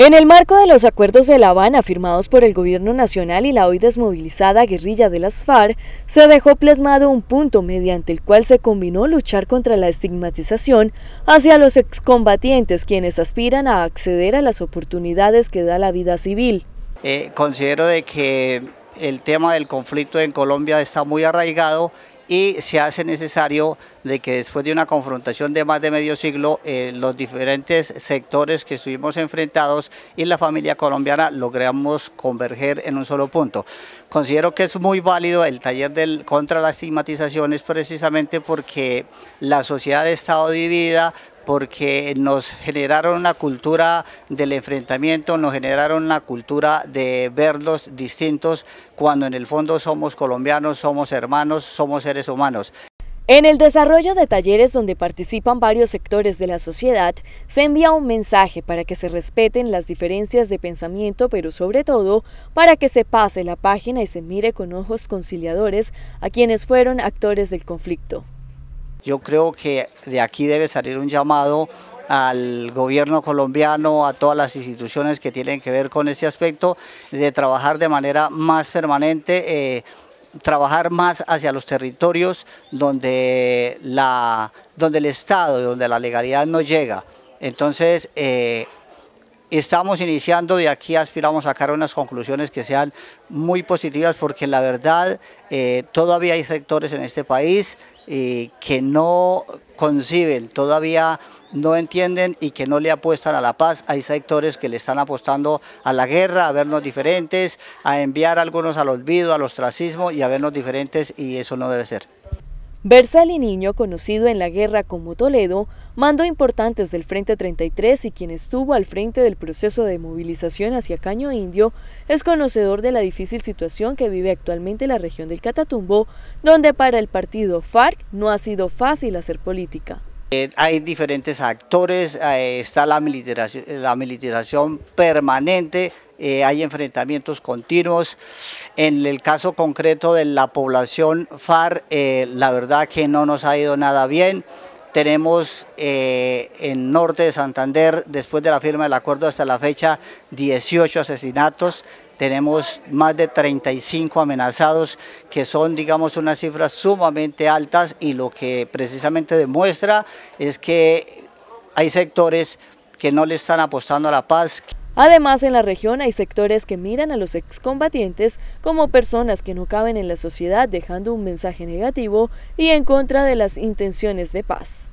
En el marco de los acuerdos de La Habana firmados por el gobierno nacional y la hoy desmovilizada guerrilla de las FARC, se dejó plasmado un punto mediante el cual se combinó luchar contra la estigmatización hacia los excombatientes quienes aspiran a acceder a las oportunidades que da la vida civil. Eh, considero de que el tema del conflicto en Colombia está muy arraigado y se hace necesario de que después de una confrontación de más de medio siglo, eh, los diferentes sectores que estuvimos enfrentados y la familia colombiana logramos converger en un solo punto. Considero que es muy válido el taller del, contra la estigmatización es precisamente porque la sociedad ha estado dividida, porque nos generaron una cultura del enfrentamiento, nos generaron una cultura de verlos distintos cuando en el fondo somos colombianos, somos hermanos, somos seres humanos. En el desarrollo de talleres donde participan varios sectores de la sociedad, se envía un mensaje para que se respeten las diferencias de pensamiento, pero sobre todo para que se pase la página y se mire con ojos conciliadores a quienes fueron actores del conflicto. Yo creo que de aquí debe salir un llamado al gobierno colombiano, a todas las instituciones que tienen que ver con este aspecto, de trabajar de manera más permanente, eh, trabajar más hacia los territorios donde, la, donde el Estado, donde la legalidad no llega. Entonces, eh, Estamos iniciando de aquí, aspiramos a sacar unas conclusiones que sean muy positivas porque la verdad eh, todavía hay sectores en este país eh, que no conciben, todavía no entienden y que no le apuestan a la paz. Hay sectores que le están apostando a la guerra, a vernos diferentes, a enviar algunos al olvido, al ostracismo y a vernos diferentes y eso no debe ser y Niño, conocido en la guerra como Toledo, mandó importantes del Frente 33 y quien estuvo al frente del proceso de movilización hacia Caño Indio, es conocedor de la difícil situación que vive actualmente la región del Catatumbo, donde para el partido FARC no ha sido fácil hacer política. Eh, hay diferentes actores, eh, está la militarización permanente eh, hay enfrentamientos continuos. En el caso concreto de la población FAR, eh, la verdad que no nos ha ido nada bien. Tenemos eh, en norte de Santander, después de la firma del acuerdo hasta la fecha, 18 asesinatos, tenemos más de 35 amenazados, que son, digamos, unas cifras sumamente altas y lo que precisamente demuestra es que hay sectores que no le están apostando a la paz. Además, en la región hay sectores que miran a los excombatientes como personas que no caben en la sociedad dejando un mensaje negativo y en contra de las intenciones de paz.